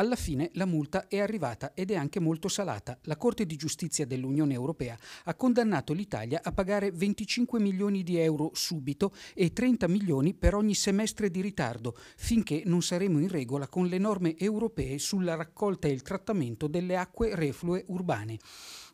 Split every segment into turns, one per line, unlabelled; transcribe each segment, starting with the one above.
Alla fine la multa è arrivata ed è anche molto salata. La Corte di giustizia dell'Unione Europea ha condannato l'Italia a pagare 25 milioni di euro subito e 30 milioni per ogni semestre di ritardo, finché non saremo in regola con le norme europee sulla raccolta e il trattamento delle acque reflue urbane.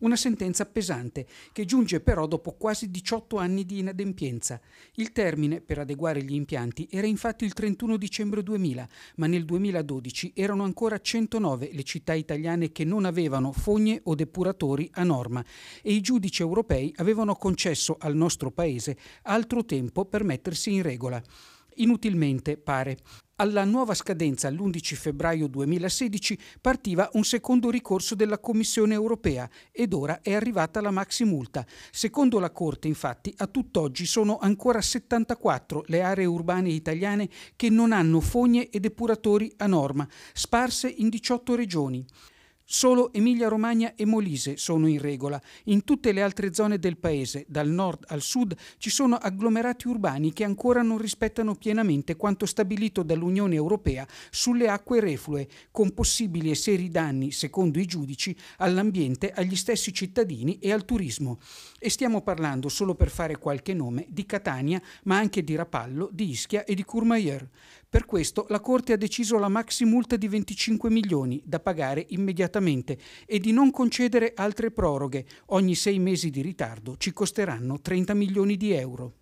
Una sentenza pesante che giunge però dopo quasi 18 anni di inadempienza. Il termine per adeguare gli impianti era infatti il 31 dicembre 2000, ma nel 2012 erano ancora ancora 109 le città italiane che non avevano fogne o depuratori a norma e i giudici europei avevano concesso al nostro paese altro tempo per mettersi in regola. Inutilmente, pare. Alla nuova scadenza, l'11 febbraio 2016, partiva un secondo ricorso della Commissione europea ed ora è arrivata la maximulta. Secondo la Corte, infatti, a tutt'oggi sono ancora 74 le aree urbane italiane che non hanno fogne e depuratori a norma, sparse in 18 regioni. Solo Emilia Romagna e Molise sono in regola. In tutte le altre zone del paese, dal nord al sud, ci sono agglomerati urbani che ancora non rispettano pienamente quanto stabilito dall'Unione Europea sulle acque reflue, con possibili e seri danni, secondo i giudici, all'ambiente, agli stessi cittadini e al turismo. E stiamo parlando, solo per fare qualche nome, di Catania, ma anche di Rapallo, di Ischia e di Courmayeur. Per questo la Corte ha deciso la maxi multa di 25 milioni da pagare immediatamente immediatamente e di non concedere altre proroghe. Ogni sei mesi di ritardo ci costeranno 30 milioni di euro.